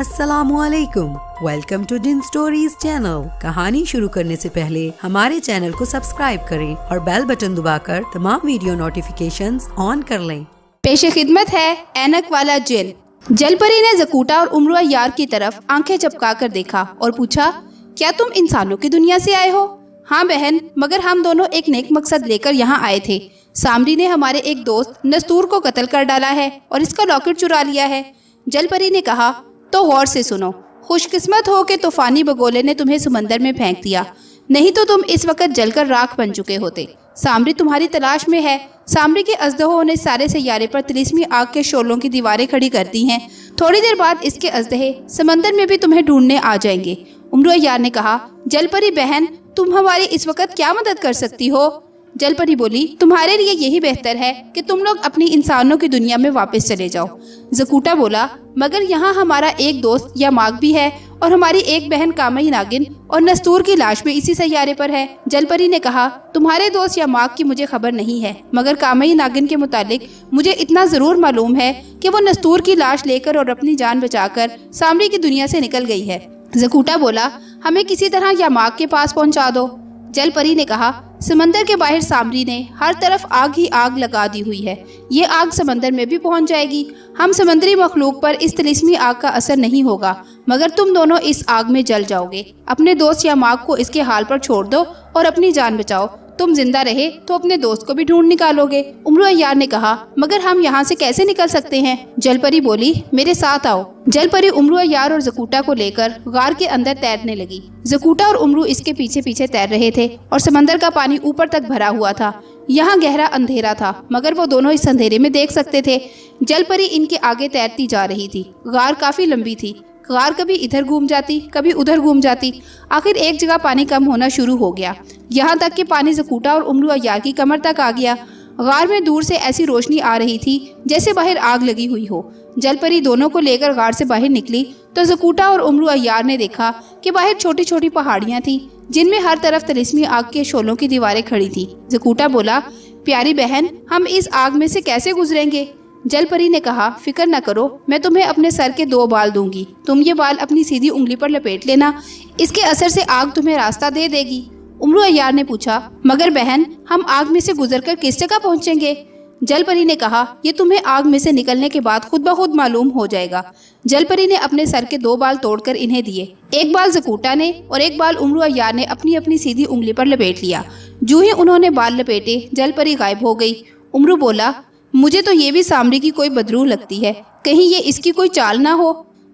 असलकुम welcome to डिन stories channel कहानी शुरू करने से पहले हमारे चैनल को सब्सक्राइब करें और बेल बटन दबाकर तमाम वीडियो नोटिफिकेशन ऑन कर लें पेशे खिदमत है एनक वाला जिन जलपरी ने जकूटा और उमरुआ यार की तरफ आंखें चपका कर देखा और पूछा क्या तुम इंसानों की दुनिया से आए हो हाँ बहन मगर हम दोनों एक नेक मकसद लेकर यहाँ आए थे सामरी ने हमारे एक दोस्त नस्तूर को कत्ल कर डाला है और इसका लॉकेट चुरा लिया है जलपरी ने कहा तो गौर से सुनो खुशकिस्मत हो कि तूफ़ानी बगोले ने तुम्हें समंदर में फेंक दिया नहीं तो तुम इस वक्त जलकर राख बन चुके होते सामरी तुम्हारी तलाश में है सामरी के अजदहों ने सारे सैारे पर तिलिस्मी आग के शोलों की दीवारें खड़ी कर दी हैं थोड़ी देर बाद इसके अजदहे समंदर में भी तुम्हें ढूंढने आ जाएंगे उम्र यार ने कहा जलपरी बहन तुम हमारी इस वक्त क्या मदद कर सकती हो जलपरी बोली तुम्हारे लिए यही बेहतर है कि तुम लोग अपनी इंसानों की दुनिया में वापस चले जाओ जकूटा बोला मगर यहाँ हमारा एक दोस्त या माग भी है और हमारी एक बहन कामई नागिन और नस्तूर की लाश भी इसी सैारे पर है जलपरी ने कहा तुम्हारे दोस्त या माग की मुझे खबर नहीं है मगर कामई नागिन के मुतालिक मुझे इतना ज़रूर मालूम है कि वो नस्तूर की लाश लेकर और अपनी जान बचाकर सामरी की दुनिया से निकल गई है जकूटा बोला हमें किसी तरह या माग के पास पहुंचा दो जलपरी ने कहा समंदर के बाहर सामरी ने हर तरफ आग ही आग लगा दी हुई है ये आग समंदर में भी पहुंच जाएगी हम समंदरी मखलूक पर इस तलिस्मी आग का असर नहीं होगा मगर तुम दोनों इस आग में जल जाओगे अपने दोस्त या माँ को इसके हाल पर छोड़ दो और अपनी जान बचाओ तुम जिंदा रहे तो अपने दोस्त को भी ढूंढ निकालोगे उम्र अयार ने कहा मगर हम यहाँ से कैसे निकल सकते हैं जलपरी बोली मेरे साथ आओ जलपरी उम्र अयार और जकूटा को लेकर गार के अंदर तैरने लगी जकूटा और उम्रू इसके पीछे पीछे तैर रहे थे और समंदर का पानी ऊपर तक भरा हुआ था यहाँ गहरा अंधेरा था मगर वो दोनों इस अंधेरे में देख सकते थे जलपरी इनके आगे तैरती जा रही थी गार काफी लंबी थी गार कभी इधर घूम जाती कभी उधर घूम जाती आखिर एक जगह पानी कम होना शुरू हो गया यहाँ तक कि पानी जकूटा और उमरू अयार की कमर तक आ गया गार में दूर से ऐसी रोशनी आ रही थी जैसे बाहर आग लगी हुई हो जलपरी दोनों को लेकर गार से बाहर निकली तो जकूटा और उमरू अयार ने देखा कि बाहर छोटी छोटी पहाड़ियाँ थी जिनमें हर तरफ तरिस्मी आग के शोलों की दीवारें खड़ी थी जकूटा बोला प्यारी बहन हम इस आग में से कैसे गुजरेंगे जलपरी ने कहा फिक्र न करो मैं तुम्हें अपने सर के दो बाल दूंगी तुम ये बाल अपनी सीधी उंगली पर लपेट लेना इसके असर से आग तुम्हें रास्ता दे देगी उमरू अयार ने पूछा मगर बहन हम आग में से गुजरकर किस जगह पहुंचेंगे जलपरी ने कहा यह तुम्हें आग में से निकलने के बाद खुद ब खुद मालूम हो जाएगा जलपरी ने अपने सर के दो बाल तोड़कर इन्हें दिए एक बाल जकूटा ने और एक बाल उमरू अयार ने अपनी अपनी सीधी उंगली पर लपेट लिया जू ही उन्होंने बाल लपेटे जलपरी गायब हो गई उमरू बोला मुझे तो ये भी सामरी की कोई बदरूह लगती है कहीं ये इसकी कोई चाल ना हो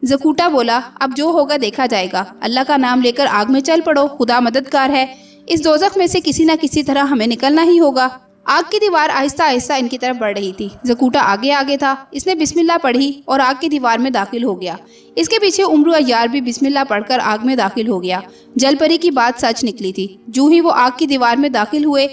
जकूटा बोला अब जो होगा देखा जाएगा अल्लाह का नाम लेकर आग में चल पड़ो खुदा मददगार है इस दोजख में से किसी ना किसी तरह हमें निकलना ही होगा आग की दीवार आहिस्ता आहिस्ता इनकी तरफ बढ़ रही थी जकूटा आगे आगे था इसने बिस्मिल्लाह पढ़ी और आग की दीवार में दाखिल हो गया इसके पीछे उम्र अयार भी बिस्मिल्लाह पढ़कर आग में दाखिल हो गया जलपरी की बात सच निकली थी जू ही वो आग की दीवार में दाखिल हुए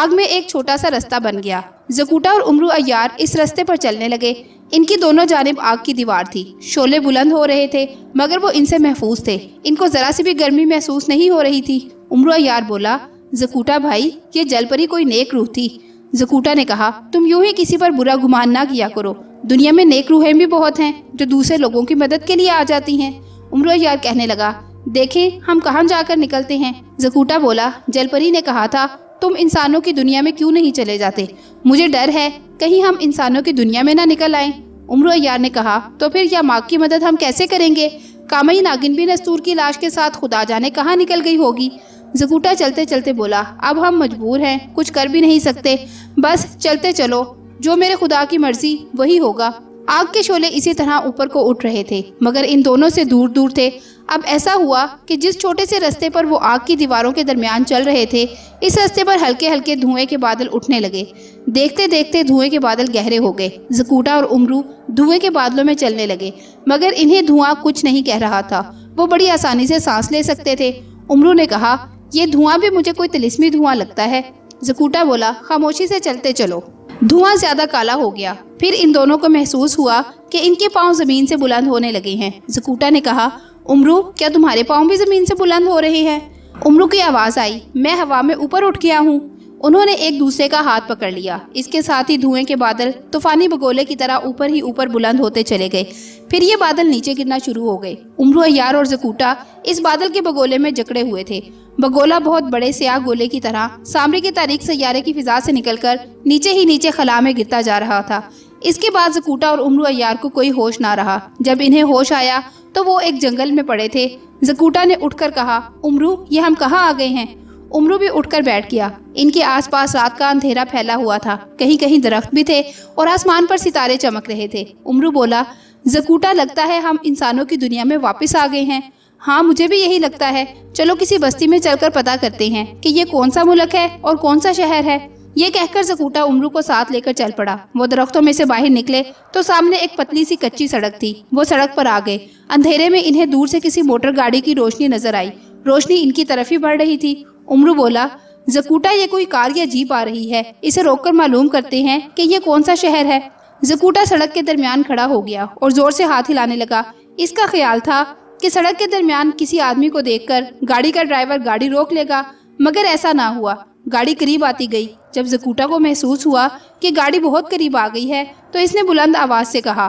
आग में एक छोटा सा रास्ता बन गया जकूटा और उमरू अयार इस रास्ते पर चलने लगे इनकी दोनों जानब आग की दीवार थी शोले बुलंद हो रहे थे मगर वो इनसे महफूज थे इनको जरा सी भी गर्मी महसूस नहीं हो रही थी उमरू अयार बोला जकूटा भाई ये जलपरी कोई नेक रूह थी जकूटा ने कहा तुम यूं ही किसी पर बुरा गुमान ना किया करो दुनिया में नेक रूहें भी बहुत हैं जो दूसरे लोगों की मदद के लिए आ जाती हैं उमरू अयार कहने लगा देखें हम कहाँ जाकर निकलते हैं जकूटा बोला जलपरी ने कहा था तुम इंसानों की दुनिया में क्यों नहीं चले जाते मुझे डर है कहीं हम इंसानों की दुनिया में ना निकल आए उम्र अयार ने कहा तो फिर या माँ की मदद हम कैसे करेंगे कामई नागिन भी नस्तूर की लाश के साथ खुदा जाने कहाँ निकल गई होगी जकूटा चलते चलते बोला अब हम मजबूर हैं कुछ कर भी नहीं सकते बस चलते चलो जो मेरे खुदा की मर्जी वही होगा आग के शोले इसी तरह ऊपर को उठ रहे थे मगर इन दोनों से दूर दूर थे अब ऐसा हुआ कि जिस छोटे से रास्ते पर वो आग की दीवारों के दरमियान चल रहे थे इस रास्ते पर हल्के हल्के धुएं के बादल उठने लगे देखते देखते धुएं के बादल गहरे हो गए जकूटा और उमरू धुएं के बादलों में चलने लगे मगर इन्हें धुआं कुछ नहीं कह रहा था वो बड़ी आसानी से सांस ले सकते थे उमरू ने कहा यह धुआं भी मुझे कोई तिलिस्मी धुआं लगता है जकूटा बोला खामोशी से चलते चलो धुआं ज्यादा काला हो गया फिर इन दोनों को महसूस हुआ कि इनके पाँव जमीन से बुलंद होने लगे हैं जकूटा ने कहा उमरू क्या तुम्हारे पाँव भी जमीन से बुलंद हो रहे हैं उमरू की आवाज़ आई मैं हवा में ऊपर उठ गया हूँ उन्होंने एक दूसरे का हाथ पकड़ लिया इसके साथ ही धुएं के बादल तूफानी बगोले की तरह ऊपर ही ऊपर बुलंद होते चले गए फिर ये बादल नीचे गिरना शुरू हो गए उम्र यार और जकूटा इस बादल के बगोले में जकड़े हुए थे बगोला बहुत बड़े स्याह गोले की तरह सामने की तारीख सैारे की फिजा से निकलकर नीचे ही नीचे खला में गिरता जा रहा था इसके बाद जकूटा और उम्र अयार को कोई होश ना रहा जब इन्हें होश आया तो वो एक जंगल में पड़े थे जकूटा ने उठकर कहा उमरू ये हम कहाँ आ गए हैं उमरू भी उठकर बैठ गया इनके आसपास रात का अंधेरा फैला हुआ था कहीं कहीं दरख्त भी थे और आसमान पर सितारे चमक रहे थे उमरू बोला जकूटा लगता है हम इंसानों की दुनिया में वापस आ गए हैं हाँ मुझे भी यही लगता है चलो किसी बस्ती में चलकर पता करते हैं कि ये कौन सा मुल्क है और कौन सा शहर है ये कहकर जकूटा उमरू को साथ लेकर चल पड़ा वो दरख्तों में से बाहर निकले तो सामने एक पतली सी कच्ची सड़क थी वो सड़क पर आ गए अंधेरे में इन्हें दूर से किसी मोटर गाड़ी की रोशनी नजर आई रोशनी इनकी तरफ ही बढ़ रही थी उम्र बोला जकूटा ये कोई कार या जीप आ रही है इसे रोककर मालूम करते हैं कि ये कौन सा शहर है जकूटा सड़क के दरमियान खड़ा हो गया और जोर से हाथ हिलाने लगा इसका ख्याल था कि सड़क के दरमियान किसी आदमी को देखकर गाड़ी का ड्राइवर गाड़ी रोक लेगा मगर ऐसा ना हुआ गाड़ी करीब आती गई जब जकूटा को महसूस हुआ कि गाड़ी बहुत करीब आ गई है तो इसने बुलंद आवाज से कहा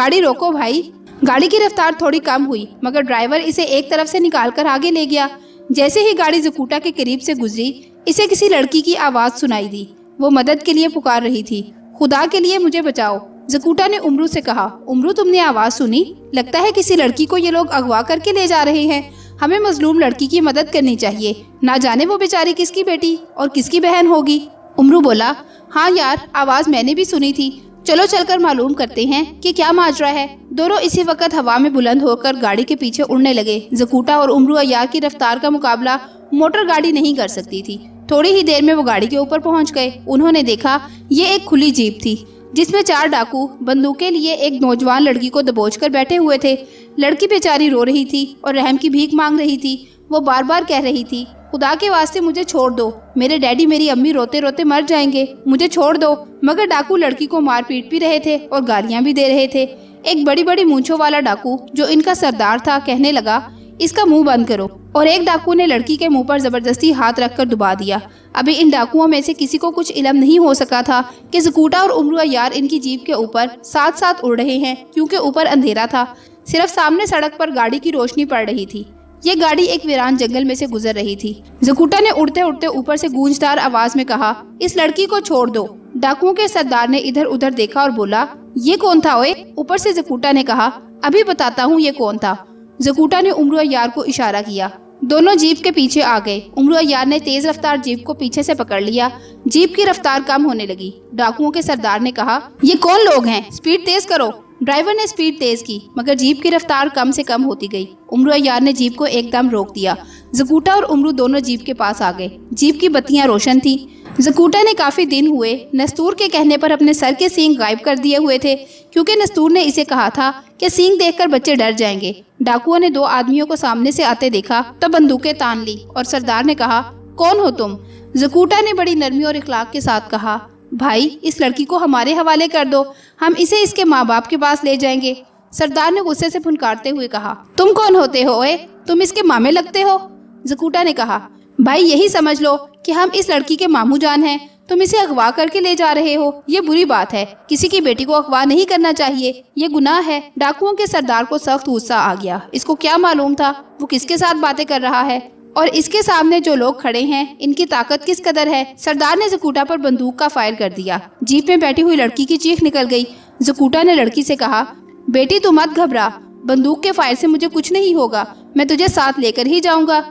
गाड़ी रोको भाई गाड़ी की रफ्तार थोड़ी कम हुई मगर ड्राइवर इसे एक तरफ से निकाल कर आगे ले गया जैसे ही गाड़ी जकूटा के करीब से गुजरी इसे किसी लड़की की आवाज़ सुनाई दी वो मदद के लिए पुकार रही थी खुदा के लिए मुझे बचाओ जकूटा ने उमरू से कहा उमरू तुमने आवाज़ सुनी लगता है किसी लड़की को ये लोग अगवा करके ले जा रहे हैं हमें मजलूम लड़की की मदद करनी चाहिए ना जाने वो बेचारी किसकी बेटी और किसकी बहन होगी उमरू बोला हाँ यार आवाज़ मैंने भी सुनी थी चलो चलकर मालूम करते हैं कि क्या माजरा है दोनों इसी वक्त हवा में बुलंद होकर गाड़ी के पीछे उड़ने लगे जकूटा और उमरू अया की रफ्तार का मुकाबला मोटर गाड़ी नहीं कर सकती थी थोड़ी ही देर में वो गाड़ी के ऊपर पहुंच गए उन्होंने देखा ये एक खुली जीप थी जिसमें चार डाकू बंदूक के लिए एक नौजवान लड़की को दबोच कर बैठे हुए थे लड़की बेचारी रो रही थी और रहम की भीख मांग रही थी वो बार बार कह रही थी खुदा के वास्ते मुझे छोड़ दो मेरे डैडी मेरी अम्मी रोते रोते मर जाएंगे मुझे छोड़ दो मगर डाकू लड़की को मार पीट भी रहे थे और गालियाँ भी दे रहे थे एक बड़ी बड़ी मूछों वाला डाकू जो इनका सरदार था कहने लगा इसका मुंह बंद करो और एक डाकू ने लड़की के मुंह पर जबरदस्ती हाथ रखकर डुबा दिया अभी इन डाकुओं में से किसी को कुछ इलम नहीं हो सका था कि जकूटा और उमरुआ यार इनकी जीप के ऊपर साथ साथ उड़ रहे हैं क्योंकि ऊपर अंधेरा था सिर्फ सामने सड़क पर गाड़ी की रोशनी पड़ रही थी ये गाड़ी एक वीरान जंगल में से गुजर रही थी जकूटा ने उड़ते उड़ते ऊपर से गूंजदार आवाज में कहा इस लड़की को छोड़ दो डाकुओं के सरदार ने इधर उधर देखा और बोला ये कौन था ओए ऊपर से जकूटा ने कहा अभी बताता हूँ ये कौन था जकूटा ने उमरू अयार को इशारा किया दोनों जीप के पीछे आ गए उमरू अयार ने तेज रफ्तार जीप को पीछे से पकड़ लिया जीप की रफ्तार कम होने लगी डाकुओं के सरदार ने कहा ये कौन लोग हैं स्पीड तेज करो ड्राइवर ने स्पीड तेज की मगर जीप की रफ्तार कम से कम होती गई उमरू अयार ने जीप को एकदम रोक दिया जकूटा और उमरू दोनों जीप के पास आ गए जीप की बत्तियां रोशन थी जकूटा ने काफ़ी दिन हुए नस्तूर के कहने पर अपने सर के सींग गायब कर दिए हुए थे क्योंकि नस्तूर ने इसे कहा था कि सींग देखकर बच्चे डर जाएंगे डाकुओं ने दो आदमियों को सामने से आते देखा तब बंदूकें तान ली और सरदार ने कहा कौन हो तुम जकूटा ने बड़ी नरमी और इखलाक के साथ कहा भाई इस लड़की को हमारे हवाले कर दो हम इसे इसके माँ बाप के पास ले जाएंगे सरदार ने गुस्से से फुनकारते हुए कहा तुम कौन होते हो ए? तुम इसके मामे लगते हो जकूटा ने कहा भाई यही समझ लो कि हम इस लड़की के मामू जान हैं तुम इसे अगवा करके ले जा रहे हो ये बुरी बात है किसी की बेटी को अगवा नहीं करना चाहिए ये गुनाह है डाकुओं के सरदार को सख्त गुस्सा आ गया इसको क्या मालूम था वो किसके साथ बातें कर रहा है और इसके सामने जो लोग खड़े हैं इनकी ताकत किस कदर है सरदार ने जकूटा पर बंदूक का फायर कर दिया जीप में बैठी हुई लड़की की चीख निकल गई जकूटा ने लड़की से कहा बेटी तू मत घबरा बंदूक के फायर से मुझे कुछ नहीं होगा मैं तुझे साथ लेकर ही जाऊंगा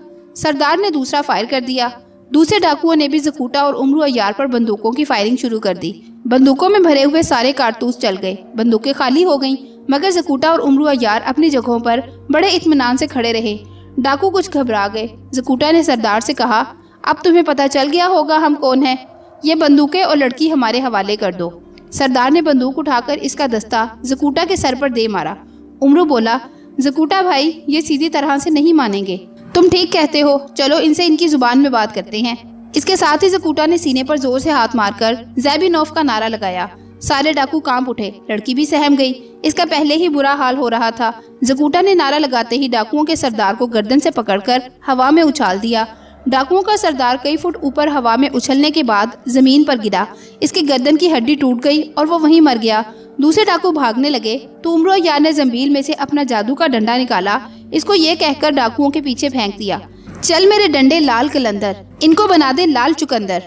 सरदार ने दूसरा फायर कर दिया दूसरे डाकुओं ने भी जकूटा और उमरू अयार पर बंदूकों की फायरिंग शुरू कर दी बंदूकों में भरे हुए सारे कारतूस चल गए बंदूकें खाली हो गईं, मगर जकूटा और उमरू अयार अपनी जगहों पर बड़े इतमान से खड़े रहे डाकू कुछ घबरा गए जकूटा ने सरदार से कहा अब तुम्हें पता चल गया होगा हम कौन है ये बंदूकें और लड़की हमारे हवाले कर दो सरदार ने बंदूक उठाकर इसका दस्ता जकूटा के सर पर दे मारा उमरू बोला जकूटा भाई ये सीधी तरह से नहीं मानेंगे तुम ठीक कहते हो चलो इनसे इनकी जुबान में बात करते हैं इसके साथ ही जकूटा ने सीने पर जोर से हाथ मारकर जैबिनोफ का नारा लगाया सारे डाकू कांप उठे लड़की भी सहम गई इसका पहले ही बुरा हाल हो रहा था जकूटा ने नारा लगाते ही डाकुओं के सरदार को गर्दन से पकड़कर हवा में उछाल दिया डाकुओं का सरदार कई फुट ऊपर हवा में उछलने के बाद जमीन पर गिरा इसके गर्दन की हड्डी टूट गई और वो वहीं मर गया दूसरे डाकू भागने लगे तुमरो या ने जम्बील में से अपना जादू का डंडा निकाला इसको ये कहकर डाकुओं के पीछे फेंक दिया चल मेरे डंडे लाल कलंदर इनको बना दे लाल चुकंदर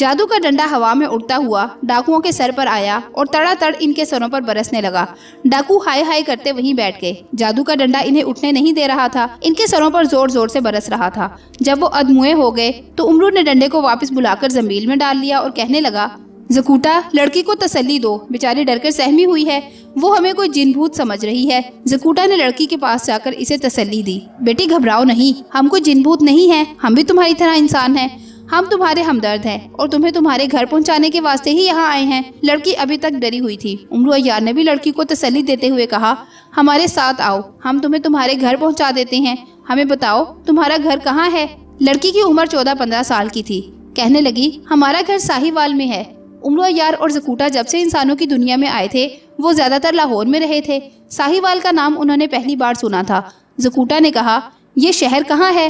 जादू का डंडा हवा में उड़ता हुआ डाकुओं के सर पर आया और तड़ा तड़ इनके सरों पर बरसने लगा डाकू हाय हाय करते वहीं बैठ गए जादू का डंडा इन्हें उठने नहीं दे रहा था इनके सरों पर जोर जोर से बरस रहा था जब वो अधमुए हो गए तो उमरू ने डंडे को वापस बुलाकर जमील में डाल लिया और कहने लगा जकूटा लड़की को तसल्ली दो बेचारी डरकर सहमी हुई है वो हमें कोई जिन भूत समझ रही है जकूटा ने लड़की के पास जाकर इसे तसल्ली दी बेटी घबराओ नहीं हम कोई जिन भूत नहीं है हम भी तुम्हारी तरह इंसान है हम तुम्हारे हमदर्द हैं और तुम्हें तुम्हारे घर पहुंचाने के वास्ते ही यहाँ आए हैं लड़की अभी तक डरी हुई थी उमरू अयार ने भी लड़की को तसली देते हुए कहा हमारे साथ आओ हम तुम्हें तुम्हारे घर पहुँचा देते हैं हमें बताओ तुम्हारा घर कहाँ है लड़की की उम्र चौदह पंद्रह साल की थी कहने लगी हमारा घर साहिवाल में है उम्र यार और जकूटा जब से इंसानों की दुनिया में आए थे वो ज़्यादातर लाहौर में रहे थे साहिवाल का नाम उन्होंने पहली बार सुना था जकूटा ने कहा ये शहर कहाँ है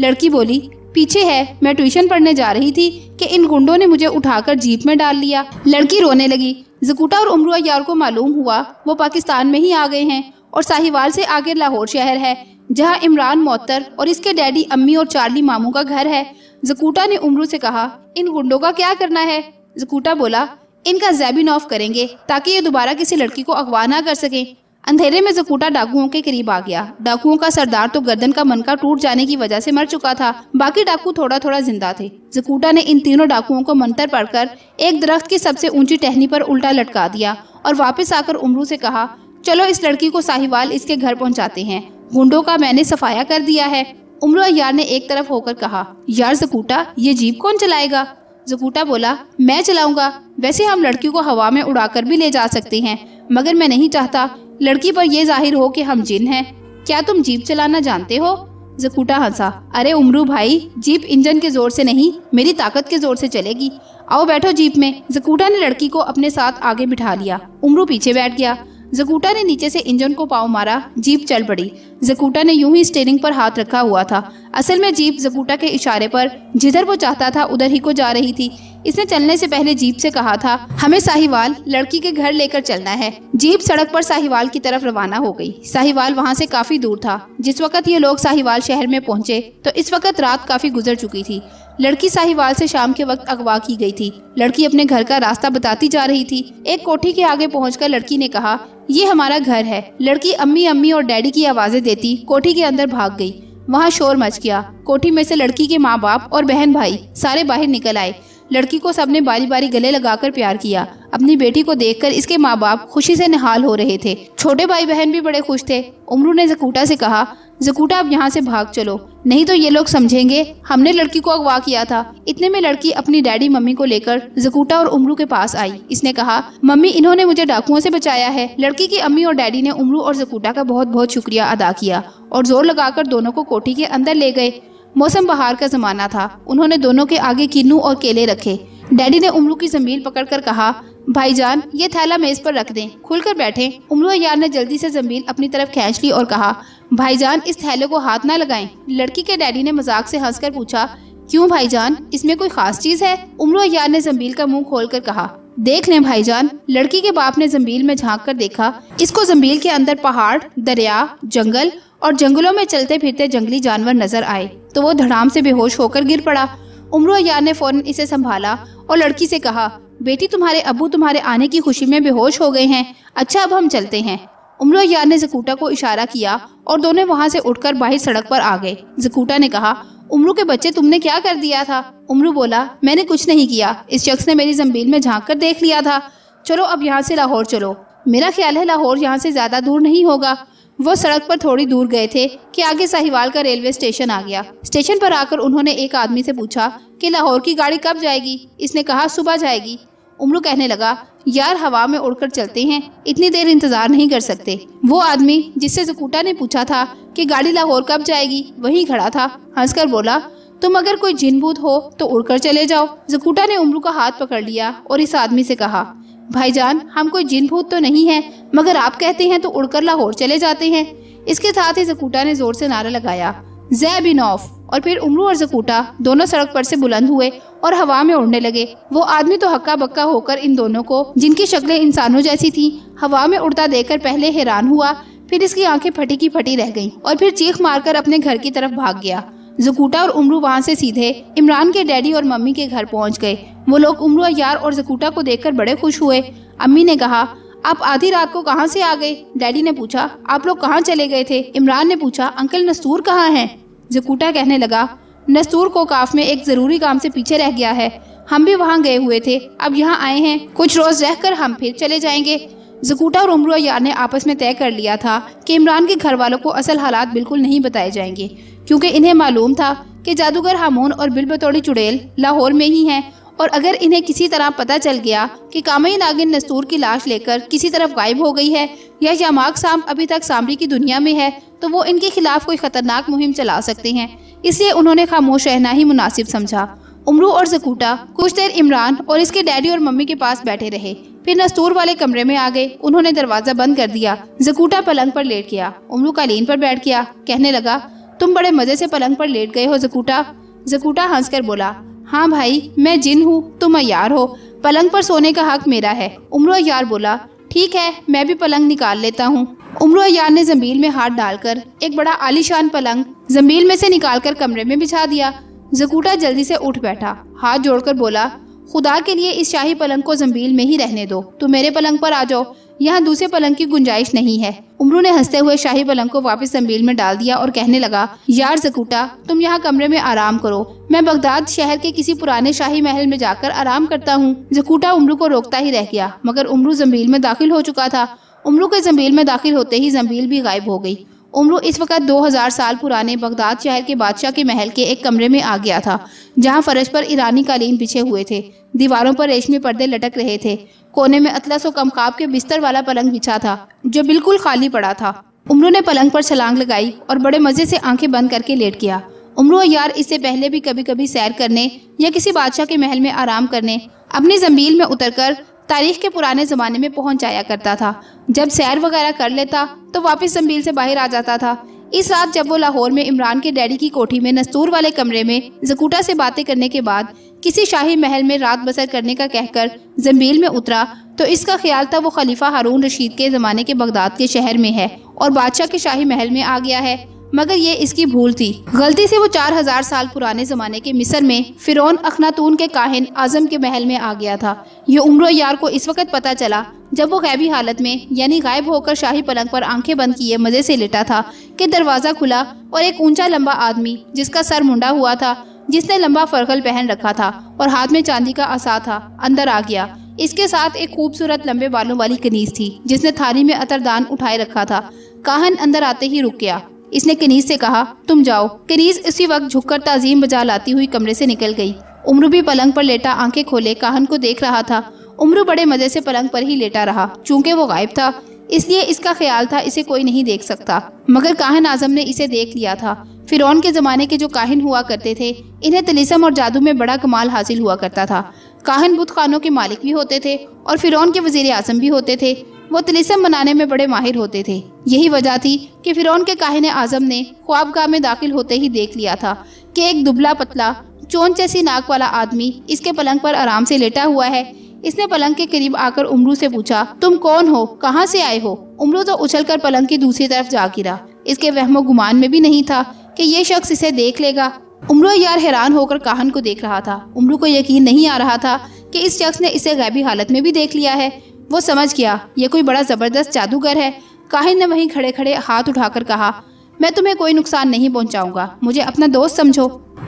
लड़की बोली पीछे है मैं ट्यूशन पढ़ने जा रही थी कि इन गुंडों ने मुझे उठाकर जीप में डाल लिया लड़की रोने लगी जकूटा और उम्र यार को मालूम हुआ वो पाकिस्तान में ही आ गए हैं और साहिवाल से आगे लाहौर शहर है जहाँ इमरान मोतर और इसके डैडी अम्मी और चार्ली मामू का घर है जकूटा ने उमरू से कहा इन गुंडों का क्या करना है जकूटा बोला इनका जैबिन ऑफ करेंगे ताकि ये दोबारा किसी लड़की को अगवा ना कर सकें अंधेरे में जकूटा डाकुओं के करीब आ गया डाकुओं का सरदार तो गर्दन का मनका टूट जाने की वजह से मर चुका था बाकी डाकू थोड़ा थोड़ा जिंदा थे जकूटा ने इन तीनों डाकुओं को मंत्र पढ़कर एक दरख्त की सबसे ऊंची टहनी पर उल्टा लटका दिया और वापस आकर उमरू से कहा चलो इस लड़की को साहिवाल इसके घर पहुँचाते हैं गुंडो का मैंने सफाया कर दिया है उमरू अयार ने एक तरफ होकर कहा यार जकूटा ये जीप कौन चलाएगा जकूटा बोला मैं चलाऊंगा वैसे हम लड़की को हवा में उड़ाकर भी ले जा सकते हैं मगर मैं नहीं चाहता लड़की पर यह जाहिर हो कि हम जिन हैं क्या तुम जीप चलाना जानते हो जकूटा हंसा अरे उमरू भाई जीप इंजन के जोर से नहीं मेरी ताकत के जोर से चलेगी आओ बैठो जीप में जकूटा ने लड़की को अपने साथ आगे बिठा लिया उमरू पीछे बैठ गया जकूटा ने नीचे से इंजन को पाव मारा जीप चल पड़ी जकूटा ने यूं ही स्टेयरिंग पर हाथ रखा हुआ था असल में जीप जकूटा के इशारे पर जिधर वो चाहता था उधर ही को जा रही थी इसने चलने से पहले जीप से कहा था हमें साहिवाल लड़की के घर लेकर चलना है जीप सड़क पर साहिवाल की तरफ रवाना हो गई साहिवाल वहां से काफी दूर था जिस वक्त ये लोग साहिवाल शहर में पहुंचे तो इस वक्त रात काफी गुजर चुकी थी लड़की साहिवाल से शाम के वक्त अगवा की गई थी लड़की अपने घर का रास्ता बताती जा रही थी एक कोठी के आगे पहुंचकर लड़की ने कहा ये हमारा घर है लड़की अम्मी अम्मी और डैडी की आवाजें देती कोठी के अंदर भाग गई वहाँ शोर मच गया कोठी में से लड़की के माँ बाप और बहन भाई सारे बाहर निकल आए लड़की को सबने बारी बारी गले लगाकर प्यार किया अपनी बेटी को देखकर इसके माँ बाप खुशी से निहाल हो रहे थे छोटे भाई बहन भी बड़े खुश थे उमरू ने जकूटा से कहा जकूटा अब यहाँ से भाग चलो नहीं तो ये लोग समझेंगे हमने लड़की को अगवा किया था इतने में लड़की अपनी डैडी मम्मी को लेकर जकूटा और उमरू के पास आई इसने कहा मम्मी इन्होंने मुझे डाकुओं से बचाया है लड़की की अम्मी और डैडी ने उमरू और जकूटा का बहुत बहुत शुक्रिया अदा किया और जोर लगाकर दोनों को कोठी के अंदर ले गए मौसम बहार का जमाना था उन्होंने दोनों के आगे किन्नू और केले रखे डैडी ने उमरू की पकड़ पकड़कर कहा भाईजान ये थैला मेज पर रख दें खुलकर बैठे उमरू यार ने जल्दी से जमीन अपनी तरफ खींच ली और कहा भाईजान इस थैले को हाथ ना लगाएं। लड़की के डैडी ने मजाक से हंसकर पूछा क्यों भाईजान इसमें कोई खास चीज है उम्र अयार ने जम्बील का मुंह खोलकर कहा देख लें भाईजान लड़की के बाप ने जम्बील में झांक कर देखा इसको जम्बील के अंदर पहाड़ दरिया जंगल और जंगलों में चलते फिरते जंगली जानवर नजर आए तो वो धड़ाम से बेहोश होकर गिर पड़ा उम्र अयार ने फौरन इसे संभाला और लड़की से कहा बेटी तुम्हारे अबू तुम्हारे आने की खुशी में बेहोश हो गए हैं अच्छा अब हम चलते हैं उम्र यार ने जकूटा को इशारा किया और दोनों वहाँ से उठकर बाहर सड़क पर आ गए जकूटा ने कहा उम्रू के बच्चे तुमने क्या कर दिया था उमरू बोला मैंने कुछ नहीं किया इस शख्स ने मेरी जमीन में झाँक कर देख लिया था चलो अब यहाँ से लाहौर चलो मेरा ख्याल है लाहौर यहाँ से ज़्यादा दूर नहीं होगा वो सड़क पर थोड़ी दूर गए थे कि आगे साहिवाल का रेलवे स्टेशन आ गया स्टेशन पर आकर उन्होंने एक आदमी से पूछा कि लाहौर की गाड़ी कब जाएगी इसने कहा सुबह जाएगी उम्र कहने लगा यार हवा में उड़कर चलते हैं इतनी देर इंतजार नहीं कर सकते वो आदमी जिससे जकूटा ने पूछा था कि गाड़ी लाहौर कब जाएगी वहीं खड़ा था हंसकर बोला तुम अगर कोई जिनभूत हो तो उड़कर चले जाओ जकूटा ने उम्र का हाथ पकड़ लिया और इस आदमी से कहा भाईजान हम कोई जिन भूत तो नहीं है मगर आप कहते हैं तो उड़कर लाहौर चले जाते हैं इसके साथ ही जकूटा ने जोर से नारा लगाया ऑफ और फिर उमरू और जकूटा दोनों सड़क पर से बुलंद हुए और हवा में उड़ने लगे वो आदमी तो हक्का बक्का होकर इन दोनों को जिनकी शक्लें इंसानों जैसी थी हवा में उड़ता देखकर पहले हैरान हुआ फिर इसकी आंखें फटी की फटी रह गईं और फिर चीख मारकर अपने घर की तरफ भाग गया जकूटा और उमरू वहाँ से सीधे इमरान के डैडी और मम्मी के घर पहुँच गए वो लोग उमरू यार और जकूटा को कर बड़े खुश हुए अम्मी ने कहा आप आधी रात को कहाँ से आ गए डैडी ने पूछा आप लोग कहाँ चले गए थे इमरान ने पूछा अंकल नस्तूर कहाँ हैं जकूटा कहने लगा नस्तूर को काफ में एक ज़रूरी काम से पीछे रह गया है हम भी वहाँ गए हुए थे अब यहाँ आए हैं कुछ रोज़ रह कर हम फिर चले जाएंगे जकूटा और उमरू यार ने आपस में तय कर लिया था कि इमरान के घर वालों को असल हालात बिल्कुल नहीं बताए जाएंगे क्योंकि इन्हें मालूम था कि जादूगर हामून और बिल बतौड़ी चुड़ैल लाहौर में ही हैं और अगर इन्हें किसी तरह पता चल गया कि कामई नागिन नस्तूर की लाश लेकर किसी तरफ गायब हो गई है या यामाक साम अभी तक सामरी की दुनिया में है तो वो इनके खिलाफ कोई खतरनाक मुहिम चला सकते हैं इसलिए उन्होंने खामोश रहना ही मुनासिब समझा उमरू और जकूटा कुछ देर इमरान और इसके डैडी और मम्मी के पास बैठे रहे फिर नस्तूर वाले कमरे में आ गए उन्होंने दरवाजा बंद कर दिया जकूटा पलंग पर लेट गया उमरू कालीन पर बैठ गया कहने लगा तुम बड़े मजे से पलंग पर लेट गए हो जकूटा जकूटा हंसकर बोला हाँ भाई मैं जिन हूँ तुम तो अयार हो पलंग पर सोने का हक मेरा है उम्र अयार बोला ठीक है मैं भी पलंग निकाल लेता हूँ उम्र अयार ने जमील में हाथ डालकर एक बड़ा आलीशान पलंग जमील में से निकालकर कमरे में बिछा दिया जकूटा जल्दी से उठ बैठा हाथ जोड़कर बोला खुदा के लिए इस शाही पलंग को जम्बील में ही रहने दो तुम मेरे पलंग पर आ जाओ यहाँ दूसरे पलंग की गुंजाइश नहीं है उमरू ने हंसते हुए शाही पलंग को वापस संबेल में डाल दिया और कहने लगा यार जकूटा तुम यहाँ कमरे में आराम करो मैं बगदाद शहर के किसी पुराने शाही महल में जाकर आराम करता हूँ जकूटा उमरू को रोकता ही रह गया मगर उमरू जंबील में दाखिल हो चुका था उमरू के जंबील में दाखिल होते ही जंबील भी गायब हो गयी उम्र इस वक्त 2000 साल पुराने बगदाद शहर के बादशाह के महल के एक कमरे में आ गया था जहां फर्श पर ईरानी कालीन बिछे हुए थे दीवारों पर रेशमी पर्दे लटक रहे थे कोने में अतलस और कमखाब के बिस्तर वाला पलंग बिछा था जो बिल्कुल खाली पड़ा था उम्र ने पलंग पर छलांग लगाई और बड़े मज़े से आंखें बंद करके लेट गया उम्र यार इससे पहले भी कभी कभी सैर करने या किसी बादशाह के महल में आराम करने अपनी जमील में उतरकर तारीख के पुराने ज़माने में पहुंच जाया करता था जब सैर वगैरह कर लेता तो वापस जम्बील से बाहर आ जाता था इस रात जब वो लाहौर में इमरान के डैडी की कोठी में नस्तूर वाले कमरे में जकूटा से बातें करने के बाद किसी शाही महल में रात बसर करने का कहकर जम्बील में उतरा तो इसका ख्याल था वो खलीफा हारून रशीद के ज़माने के बगदाद के शहर में है और बादशाह के शाही महल में आ गया है मगर ये इसकी भूल थी गलती से वो चार हजार साल पुराने जमाने के मिसर में फिरौन अखनातून के काहिन आजम के महल में आ गया था ये उम्र यार को इस वक्त पता चला जब वो गैबी हालत में यानी गायब होकर शाही पलंग पर आंखें बंद किए मज़े से लेटा था कि दरवाज़ा खुला और एक ऊंचा लंबा आदमी जिसका सर मुंडा हुआ था जिसने लंबा फरगल पहन रखा था और हाथ में चांदी का आसा था अंदर आ गया इसके साथ एक खूबसूरत लंबे बालों वाली कनीज थी जिसने थाली में अतरदान उठाए रखा था काहन अंदर आते ही रुक गया इसने कनीज से कहा तुम जाओ कनीज उसी वक्त झुककर ताजीम बजा लाती हुई कमरे से निकल गई उम्र भी पलंग पर लेटा आंखें खोले काहन को देख रहा था उम्र बड़े मज़े से पलंग पर ही लेटा रहा चूंकि वो गायब था इसलिए इसका ख्याल था इसे कोई नहीं देख सकता मगर काहन आजम ने इसे देख लिया था फिरौन के ज़माने के जो काहिन हुआ करते थे इन्हें तलिसम और जादू में बड़ा कमाल हासिल हुआ करता था काहन बुत खानों के मालिक भी होते थे और फिरौन के वजीर आजम भी होते थे वो तिलिसम बनाने में बड़े माहिर होते थे यही वजह थी कि फिरौन के काहन आजम ने ख्वाबगाह में दाखिल होते ही देख लिया था कि एक दुबला पतला चोन जैसी नाक वाला आदमी इसके पलंग पर आराम से लेटा हुआ है इसने पलंग के करीब आकर उमरू से पूछा तुम कौन हो कहाँ से आए हो उमरू तो उछल पलंग की दूसरी तरफ जा गिरा इसके वहमो गुमान में भी नहीं था कि ये शख्स इसे देख लेगा उम्र यार हैरान होकर काहन को देख रहा था उमरू को यकीन नहीं आ रहा था कि इस शख्स ने इसे गैबी हालत में भी देख लिया है वो समझ गया ये कोई बड़ा ज़बरदस्त जादूगर है काहिन ने वहीं खड़े खड़े हाथ उठाकर कहा मैं तुम्हें कोई नुकसान नहीं पहुंचाऊंगा मुझे अपना दोस्त समझो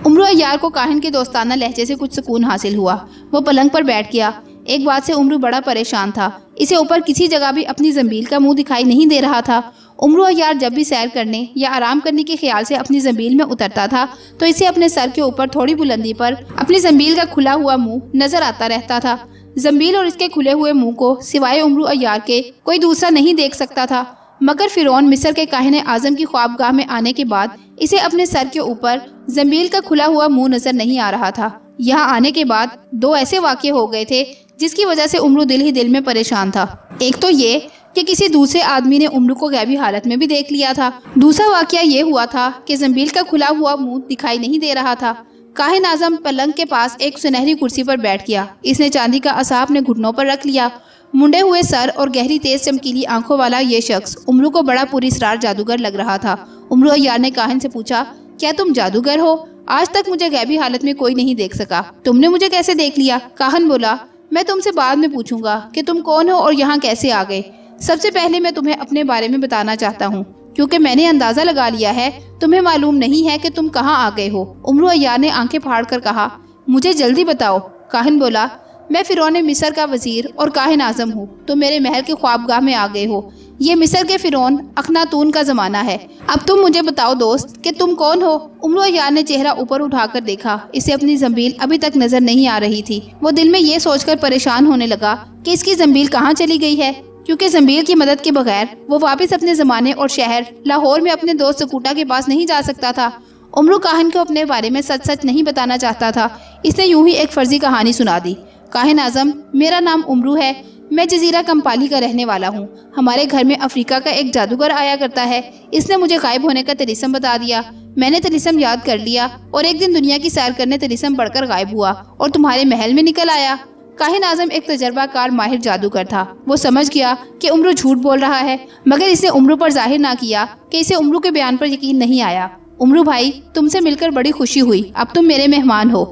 उम्र यार को काहिन के दोस्ताना लहजे से कुछ सुकून हासिल हुआ वो पलंग पर बैठ गया एक बात से उमरू बड़ा परेशान था इसे ऊपर किसी जगह भी अपनी जमील का मुंह दिखाई नहीं दे रहा था उम्र यार जब भी सैर करने या आराम करने के ख्याल से अपनी जमीन में उतरता था तो इसे अपने सर के ऊपर थोड़ी बुलंदी पर अपनी जमीन का खुला हुआ मुंह नजर आता रहता था जमीन और इसके खुले हुए मुंह को सिवाय उम्र अयार के कोई दूसरा नहीं देख सकता था मगर फिरौन मिस्र के काहन आजम की ख्वाबगाह में आने के बाद इसे अपने सर के ऊपर जमीन का खुला हुआ मुंह नजर नहीं आ रहा था यहाँ आने के बाद दो ऐसे वाक्य हो गए थे जिसकी वजह से उम्र दिल ही दिल में परेशान था एक तो ये कि किसी दूसरे आदमी ने उम्र को गैबी हालत में भी देख लिया था दूसरा वाक्य ये हुआ था कि जम्बील का खुला हुआ मुंह दिखाई नहीं दे रहा था काहिन आजम पलंग के पास एक सुनहरी कुर्सी पर बैठ गया इसने चांदी का असा अपने घुटनों पर रख लिया मुंडे हुए सर और गहरी तेज चमकीली आंखों वाला ये शख्स उमरू को बड़ा पूरी सरार जादूगर लग रहा था उम्र अयार ने काहिन से पूछा क्या तुम जादूगर हो आज तक मुझे गैबी हालत में कोई नहीं देख सका तुमने मुझे कैसे देख लिया काहन बोला मैं तुमसे बाद में पूछूंगा कि तुम कौन हो और यहाँ कैसे आ गए सबसे पहले मैं तुम्हें अपने बारे में बताना चाहता हूँ क्योंकि मैंने अंदाजा लगा लिया है तुम्हें मालूम नहीं है कि तुम कहाँ आ गए हो उम्र अयार ने आंखें फाड़ कर कहा मुझे जल्दी बताओ काहिन बोला मैं फिर मिसर का वजीर और काहिन आजम हूँ तुम मेरे महल के ख्वाबगाह में आ गए हो ये मिसर के फिरौन अखनातून का ज़माना है अब तुम मुझे बताओ दोस्त कि तुम कौन हो उम्र अयार ने चेहरा ऊपर उठाकर देखा इसे अपनी जम्बील अभी तक नज़र नहीं आ रही थी वो दिल में ये सोचकर परेशान होने लगा कि इसकी जम्बील कहाँ चली गई है क्योंकि जम्बीर की मदद के बगैर वो वापस अपने जमाने और शहर लाहौर में अपने दोस्त सकूटा के पास नहीं जा सकता था उमरू काहन को अपने बारे में सच सच नहीं बताना चाहता था इसने यूं ही एक फर्जी कहानी सुना दी काहन आजम मेरा नाम उमरू है मैं जजीरा कम्पाली का रहने वाला हूँ हमारे घर में अफ्रीका का एक जादूगर आया करता है इसने मुझे गायब होने का तरीसम बता दिया मैंने तरीसम याद कर लिया और एक दिन दुनिया की सैर करने तरीसम बढ़कर गायब हुआ और तुम्हारे महल में निकल आया काहिन आजम एक तजर्बाकार माहिर जादूगर था वो समझ गया कि उम्र झूठ बोल रहा है मगर इसने उम्र पर जाहिर ना किया कि इसे उम्र के बयान पर यकीन नहीं आया उम्र भाई तुमसे मिलकर बड़ी खुशी हुई अब तुम मेरे मेहमान हो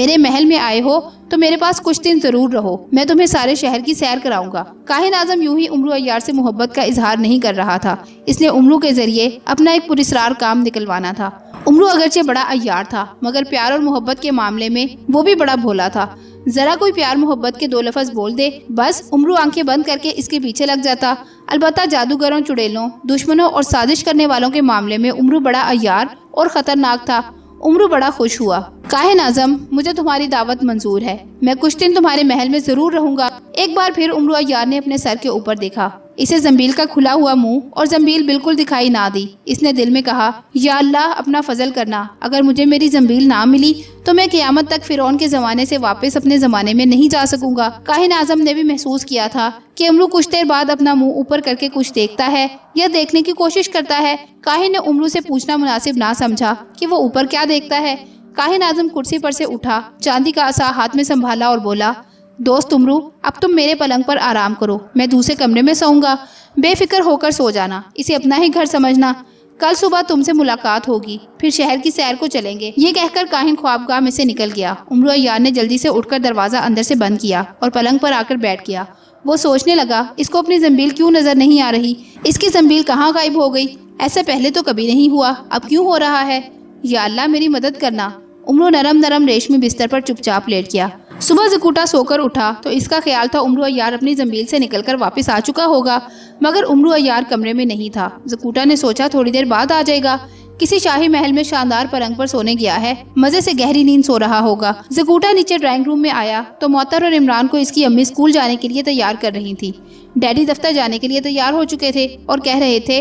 मेरे महल में आए हो तो मेरे पास कुछ दिन जरूर रहो मैं तुम्हें सारे शहर की सैर कराऊंगा काहिन आजम यूं ही उमरू अयार से मोहब्बत का इजहार नहीं कर रहा था इसने उमरू के जरिए अपना एक पुरस्कार काम निकलवाना था उमरू अगरचे बड़ा अयार था मगर प्यार और मोहब्बत के मामले में वो भी बड़ा भोला था जरा कोई प्यार मोहब्बत के दो लफज बोल दे बस उम्रू आंखें बंद करके इसके पीछे लग जाता अलबत् जादूगरों चुड़ेलों दुश्मनों और साजिश करने वालों के मामले में उम्रू बड़ा अयार और ख़तरनाक था उम्र बड़ा खुश हुआ काहे नाजम मुझे तुम्हारी दावत मंजूर है मैं कुछ दिन तुम्हारे महल में जरूर रहूंगा एक बार फिर उम्र अयार ने अपने सर के ऊपर देखा इसे जम्बील का खुला हुआ मुंह और जम्बील बिल्कुल दिखाई ना दी इसने दिल में कहा या अल्लाह अपना फजल करना अगर मुझे मेरी जम्बील ना मिली तो मैं क़्यामत तक फ़िरौन के ज़माने से वापस अपने ज़माने में नहीं जा सकूंगा काहिन आजम ने भी महसूस किया था कि उमरू कुछ देर बाद अपना मुंह ऊपर करके कुछ देखता है या देखने की कोशिश करता है काहिन ने उमरू से पूछना मुनासिब ना समझा कि वो ऊपर क्या देखता है काहिन आजम कुर्सी पर से उठा चांदी का आसा हाथ में संभाला और बोला दोस्त उमरू अब तुम मेरे पलंग पर आराम करो मैं दूसरे कमरे में सोऊंगा बेफिक्र होकर सो जाना इसे अपना ही घर समझना कल सुबह तुमसे मुलाकात होगी फिर शहर की सैर को चलेंगे ये कहकर काहिन ख्वाबगाह में से निकल गया उमरू अयार ने जल्दी से उठकर दरवाज़ा अंदर से बंद किया और पलंग पर आकर बैठ गया वो सोचने लगा इसको अपनी जम्बील क्यों नज़र नहीं आ रही इसकी जम्बील कहाँ गायब हो गई ऐसा पहले तो कभी नहीं हुआ अब क्यों हो रहा है या अल्लाह मेरी मदद करना उम्र नरम नरम रेशमी बिस्तर पर चुपचाप लेट गया सुबह जकूटा सोकर उठा तो इसका ख्याल था उम्र अयार अपनी जमील से निकलकर वापस आ चुका होगा मगर उम्र अयार कमरे में नहीं था जकूटा ने सोचा थोड़ी देर बाद आ जाएगा किसी शाही महल में शानदार पलंग पर सोने गया है मजे से गहरी नींद सो रहा होगा जकूटा नीचे ड्राइंग रूम में आया तो मोतर और इमरान को इसकी अम्मी स्कूल जाने के लिए तैयार कर रही थी डैडी दफ्तर जाने के लिए तैयार हो चुके थे और कह रहे थे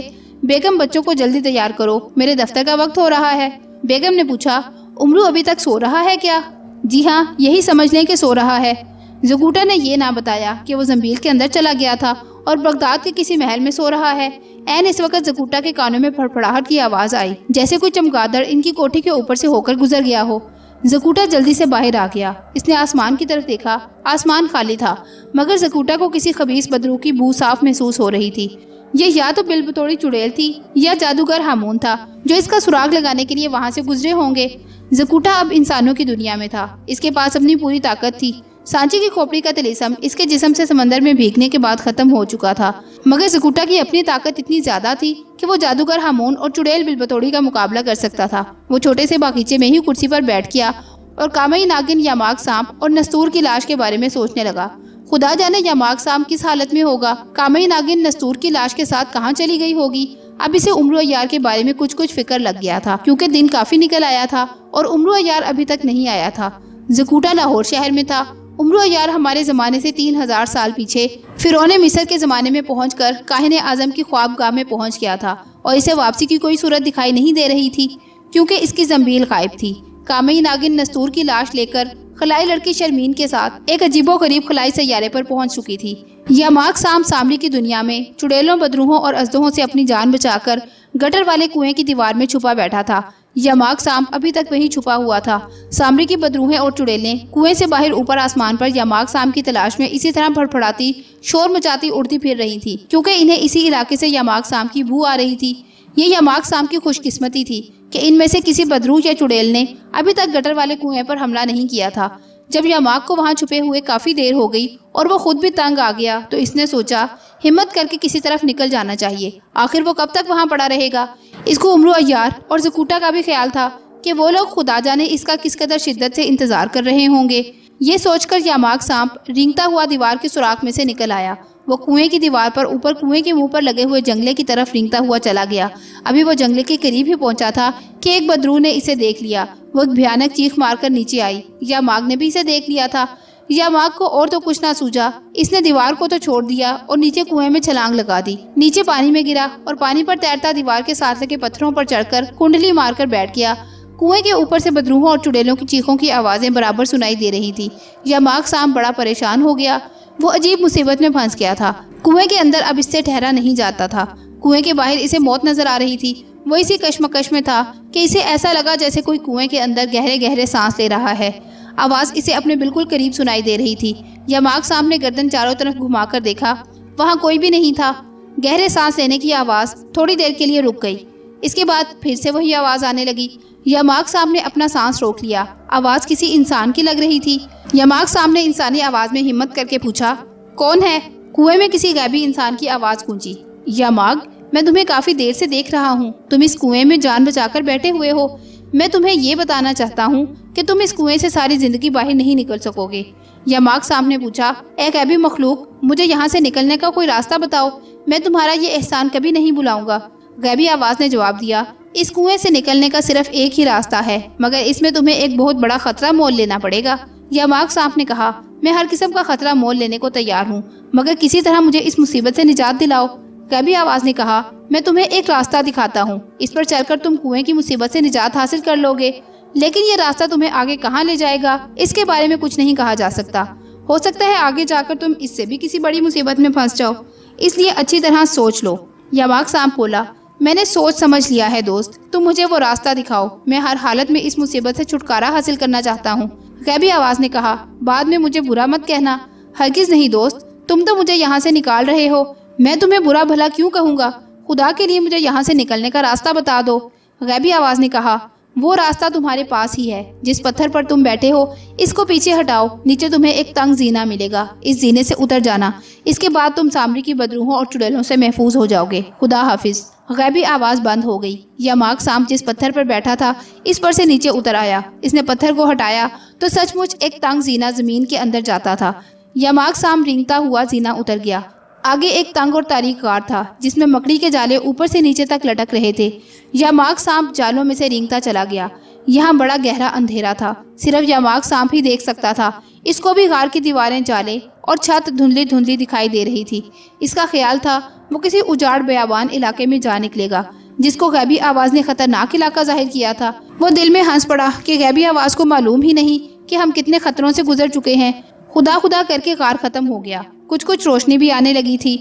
बेगम बच्चों को जल्दी तैयार करो मेरे दफ्तर का वक्त हो रहा है बेगम ने पूछा उमरू अभी तक सो रहा है क्या जी हाँ यही समझ लें कि सो रहा है जगूटा ने यह ना बताया कि वो जम्बील के अंदर चला गया था और बगदाद के किसी महल में सो रहा है एन इस वक्त जगूटा के कानों में फड़फड़ाहट की आवाज़ आई जैसे कोई चमगादड़ इनकी कोठी के ऊपर से होकर गुजर गया हो जकूटा जल्दी से बाहर आ गया इसने आसमान की तरफ देखा आसमान खाली था मगर जकूटा को किसी खबीस बदरू की बू साफ महसूस हो रही थी यह या तो बिलबतोड़ी चुड़ैल थी या जादूगर हामून था जो इसका सुराग लगाने के लिए वहां से गुजरे होंगे जकूटा अब इंसानों की दुनिया में था इसके पास अपनी पूरी ताकत थी सांची की खोपड़ी का तलीसम इसके जिसम से समंदर में भीगने के बाद खत्म हो चुका था मगर जकूटा की अपनी ताकत इतनी ज्यादा थी कि वो जादूगर हामोन और चुड़ैल बिलबतोड़ी का मुकाबला कर सकता था वो छोटे से बागीचे में ही कुर्सी पर बैठ गया और कामई नागिन यामाग सांप और नस्तूर की लाश के बारे में सोचने लगा खुदा जाने यामाग सांप किस हालत में होगा कामई नागिन नस्तूर की लाश के साथ कहाँ चली गई होगी अब इसे उम्र यार के बारे में कुछ कुछ फिक्र लग गया था क्योंकि दिन काफी निकल आया था और उम्र यार अभी तक नहीं आया था जकूटा लाहौर शहर में था उम्र यार हमारे ज़माने से तीन हज़ार साल पीछे फिर मिसर के ज़माने में पहुँच कर काहिन आज़म की ख्वाबगाह में पहुँच गया था और इसे वापसी की कोई सूरत दिखाई नहीं दे रही थी क्योंकि इसकी जम्बील गायब थी कामई नागिन नस्तूर की लाश लेकर खलाई लड़की शर्मीन के साथ एक अजीबो गरीब खलाई सैारे पर पहुंच चुकी थी यह माघ साम सामरी की दुनिया में चुड़ैलों बदरूहों और अजदहों से अपनी जान बचाकर गटर वाले कुएं की दीवार में छुपा बैठा था यह माघ साम अभी तक वहीं छुपा हुआ था सामरी की बदरूहें और चुड़ैलें कुएं से बाहर ऊपर आसमान पर माघ साम की तलाश में इसी तरह फड़फड़ाती शोर मचाती उड़ती फिर रही थी क्योंकि इन्हें इसी इलाके से माघ साम की भू आ रही थी ये यमाक साम की खुशकिस्मती थी कि इनमें से किसी बदरू या चुड़ैल ने अभी तक गटर वाले कुएं पर हमला नहीं किया था जब यमाक को वहाँ छुपे हुए काफ़ी देर हो गई और वो खुद भी तंग आ गया तो इसने सोचा हिम्मत करके किसी तरफ निकल जाना चाहिए आखिर वो कब तक वहाँ पड़ा रहेगा इसको उम्र अयार और जकूटा का भी ख्याल था कि वो लोग खुदा जाने इसका किस कदर शिद्दत से इंतज़ार कर रहे होंगे ये सोचकर यामाक सांप रिंगता हुआ दीवार के सुराख में से निकल आया वो कुएं की दीवार पर ऊपर कुएं के मुंह पर लगे हुए जंगले की तरफ रिंगता हुआ चला गया अभी वो जंगले के करीब ही पहुंचा था कि एक बदरू ने इसे देख लिया वो भयानक चीख मारकर नीचे आई या माग ने भी इसे देख लिया था या माग को और तो कुछ ना सूझा इसने दीवार को तो छोड़ दिया और नीचे कुएं में छलांग लगा दी नीचे पानी में गिरा और पानी पर तैरता दीवार के साथ लगे पत्थरों पर चढ़कर कुंडली मारकर बैठ गया कुएं के ऊपर से बदरूहों और चुड़ैलों की चीखों की आवाज़ें बराबर सुनाई दे रही थी या माग शाम बड़ा परेशान हो गया वो अजीब मुसीबत में फंस गया था कुएं के अंदर अब इससे ठहरा नहीं जाता था कुएं के बाहर इसे मौत नजर आ रही थी वो इसी कश्मकश में था कि इसे ऐसा लगा जैसे कोई कुएं के अंदर गहरे गहरे सांस ले रहा है आवाज़ इसे अपने बिल्कुल करीब सुनाई दे रही थी यमाक साहब ने गर्दन चारों तरफ घुमाकर देखा वहाँ कोई भी नहीं था गहरे सांस लेने की आवाज़ थोड़ी देर के लिए रुक गई इसके बाद फिर से वही आवाज़ आने लगी यमाग साहब ने अपना सांस रोक लिया आवाज़ किसी इंसान की लग रही थी यमाग साहब ने इंसानी आवाज़ में हिम्मत करके पूछा कौन है कुएं में किसी गैबी इंसान की आवाज़ गूंजी यमाग मैं तुम्हें काफ़ी देर से देख रहा हूँ तुम इस कुएं में जान बचाकर बैठे हुए हो मैं तुम्हें ये बताना चाहता हूँ कि तुम इस कुएं से सारी ज़िंदगी बाहर नहीं निकल सकोगे यमाग साहब ने पूछा ए गैबी मखलूक मुझे यहाँ से निकलने का कोई रास्ता बताओ मैं तुम्हारा ये एहसान कभी नहीं भुलाऊंगा गैबी आवाज़ ने जवाब दिया इस कुएं से निकलने का सिर्फ एक ही रास्ता है मगर इसमें तुम्हें एक बहुत बड़ा खतरा मोल लेना पड़ेगा यमाक सांप ने कहा मैं हर किस्म का खतरा मोल लेने को तैयार हूँ मगर किसी तरह मुझे इस मुसीबत से निजात दिलाओ गैबी आवाज़ ने कहा मैं तुम्हें एक रास्ता दिखाता हूँ इस पर चलकर तुम कुएं की मुसीबत से निजात हासिल कर लोगे लेकिन ये रास्ता तुम्हें आगे कहाँ ले जाएगा इसके बारे में कुछ नहीं कहा जा सकता हो सकता है आगे जाकर तुम इससे भी किसी बड़ी मुसीबत में फंस जाओ इसलिए अच्छी तरह सोच लो यमाक सांप बोला मैंने सोच समझ लिया है दोस्त तुम मुझे वो रास्ता दिखाओ मैं हर हालत में इस मुसीबत से छुटकारा हासिल करना चाहता हूँ गैबी आवाज ने कहा बाद में मुझे बुरा मत कहना हरगिज नहीं दोस्त तुम तो मुझे यहाँ से निकाल रहे हो मैं तुम्हें बुरा भला क्यों कहूँगा खुदा के लिए मुझे यहाँ से निकलने का रास्ता बता दो गैबी आवाज ने कहा वो रास्ता तुम्हारे पास ही है जिस पत्थर पर तुम बैठे हो इसको पीछे हटाओ नीचे तुम्हें एक तंग जीना मिलेगा इस जीने से उतर जाना इसके बाद तुम सामरी की बदरूहों और चुड़ैलों से महफूज हो जाओगे खुदा हाफिज गैबी आवाज़ बंद हो गई माग साम जिस पत्थर पर बैठा था इस पर से नीचे उतर आया इसने पत्थर को हटाया तो सचमुच एक तंग जीना जमीन के अंदर जाता था यमाग शाम रिंगता हुआ जीना उतर गया आगे एक तंग और तारीख कार था जिसमें मकड़ी के जाले ऊपर से नीचे तक लटक रहे थे माघ सांप जालों में से रिंगता चला गया यहाँ बड़ा गहरा अंधेरा था सिर्फ माघ सांप ही देख सकता था इसको भी गार की दीवारें जाले और छत धुंधली धुंधली दिखाई दे रही थी इसका ख्याल था वो किसी उजाड़ बयाबान इलाके में जा निकलेगा जिसको गैबी आवाज़ ने खतरनाक इलाका जाहिर किया था वो दिल में हंस पड़ा कि गैबी आवाज़ को मालूम ही नहीं कि हम कितने खतरों से गुजर चुके हैं खुदा खुदा करके कार ख़त्म हो गया कुछ कुछ रोशनी भी आने लगी थी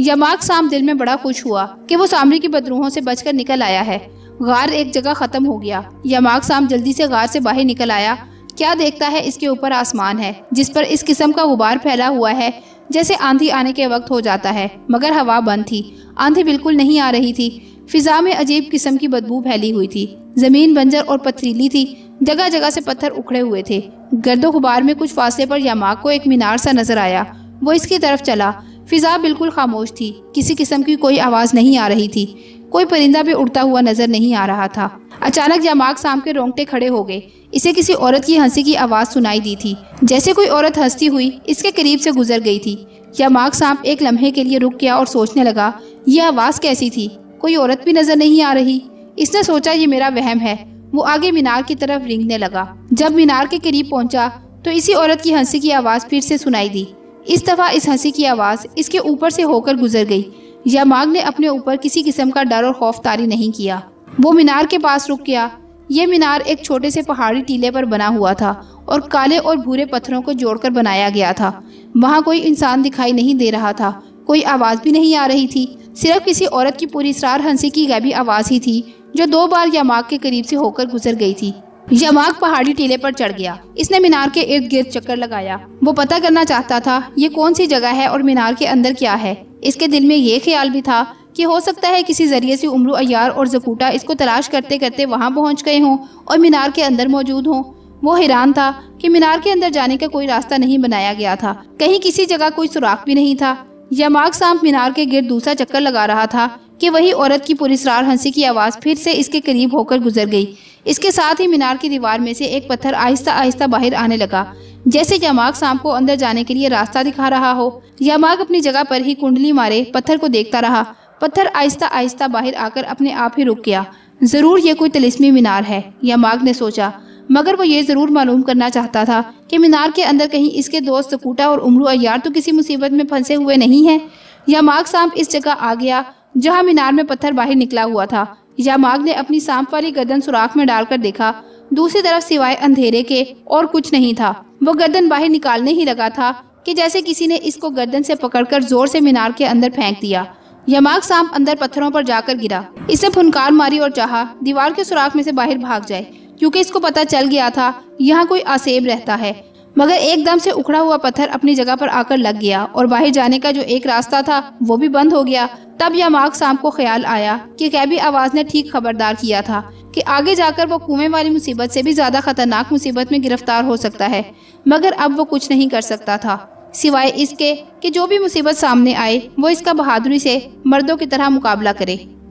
यमाक साम दिल में बड़ा खुश हुआ कि वो सामरी की बदरूहों से बचकर निकल आया है गार एक जगह ख़त्म हो गया यमाक साम जल्दी से गार से बाहर निकल आया क्या देखता है इसके ऊपर आसमान है जिस पर इस किस्म का गुबार फैला हुआ है जैसे आंधी आने के वक्त हो जाता है मगर हवा बंद थी आंधी बिल्कुल नहीं आ रही थी फिजा में अजीब किस्म की बदबू फैली हुई थी जमीन बंजर और पथरीली थी जगह जगह से पत्थर उखड़े हुए थे गर्दो गुबार में कुछ फासले पर यमाक को एक मीनार सा नजर आया वो इसकी तरफ चला फिजा बिल्कुल खामोश थी किसी किस्म की कोई आवाज़ नहीं आ रही थी कोई परिंदा भी उड़ता हुआ नजर नहीं आ रहा था अचानक जमाग शाम के रोंगटे खड़े हो गए इसे किसी औरत की हंसी की आवाज़ सुनाई दी थी जैसे कोई औरत हंसती हुई इसके करीब से गुजर गई थी जमाग सांप एक लम्हे के लिए रुक गया और सोचने लगा यह आवाज़ कैसी थी कोई औरत भी नजर नहीं आ रही इसने सोचा ये मेरा वहम है वो आगे मीनार की तरफ रिंगने लगा जब मीनार के करीब पहुंचा तो इसी औरत की हंसी की आवाज़ फिर से सुनाई दी इस दफ़ा इस हंसी की आवाज़ इसके ऊपर से होकर गुजर गई यमाग ने अपने ऊपर किसी किस्म का डर और खौफ तारी नहीं किया वो मीनार के पास रुक गया ये मीनार एक छोटे से पहाड़ी टीले पर बना हुआ था और काले और भूरे पत्थरों को जोड़कर बनाया गया था वहाँ कोई इंसान दिखाई नहीं दे रहा था कोई आवाज़ भी नहीं आ रही थी सिर्फ किसी औरत की पूरी सरार हंसी की गैबी आवाज़ ही थी जो दो बार यमाग के करीब से होकर गुजर गई थी यमाक पहाड़ी टीले पर चढ़ गया इसने मीनार के इर्द गिर्द चक्कर लगाया वो पता करना चाहता था ये कौन सी जगह है और मीनार के अंदर क्या है इसके दिल में ये ख्याल भी था कि हो सकता है किसी जरिए से उमरू अयार और जकूटा इसको तलाश करते करते वहाँ पहुँच गए हों और मीनार के अंदर मौजूद हों वो हैरान था कि मीनार के अंदर जाने का कोई रास्ता नहीं बनाया गया था कहीं किसी जगह कोई सुराख भी नहीं था यमाक सांप मीनार के गिर दूसरा चक्कर लगा रहा था कि वही औरत की पुरिसरार हंसी की आवाज़ फिर से इसके करीब होकर गुजर गई इसके साथ ही मीनार की दीवार में से एक पत्थर आहिस्ता आहिस्ता बाहर आने लगा जैसे यमाग सांप को अंदर जाने के लिए रास्ता दिखा रहा हो यमाग अपनी जगह पर ही कुंडली मारे पत्थर को देखता रहा पत्थर आहिस्ता आहिस्ता बाहर आकर अपने आप ही रुक गया ज़रूर यह कोई तिलिस्मी मीनार है यमाग ने सोचा मगर वो ये ज़रूर मालूम करना चाहता था कि मीनार के अंदर कहीं इसके दोस्त सकूटा और उमरू अयार तो किसी मुसीबत में फंसे हुए नहीं हैं यमाग सांप इस जगह आ गया जहाँ मीनार में पत्थर बाहर निकला हुआ था यामाग ने अपनी सांप वाली गर्दन सुराख में डालकर देखा दूसरी तरफ सिवाय अंधेरे के और कुछ नहीं था वो गर्दन बाहर निकालने ही लगा था कि जैसे किसी ने इसको गर्दन से पकड़कर जोर से मीनार के अंदर फेंक दिया यमाग सांप अंदर पत्थरों पर जाकर गिरा इसे फुनकार मारी और चाहा दीवार के सुराख में से बाहर भाग जाए क्योंकि इसको पता चल गया था यहाँ कोई आसेब रहता है मगर एकदम से उखड़ा हुआ पत्थर अपनी जगह पर आकर लग गया और बाहर जाने का जो एक रास्ता था वो भी बंद हो गया तब यमाक शाम को ख्याल आया कि कैबी आवाज ने ठीक खबरदार किया था कि आगे जाकर वो कुएं वाली मुसीबत से भी ज्यादा खतरनाक मुसीबत में गिरफ्तार हो सकता है मगर अब वो कुछ नहीं कर सकता था सिवाय इसके कि जो भी मुसीबत सामने आए वो इसका बहादुरी से मर्दों की तरह मुकाबला करे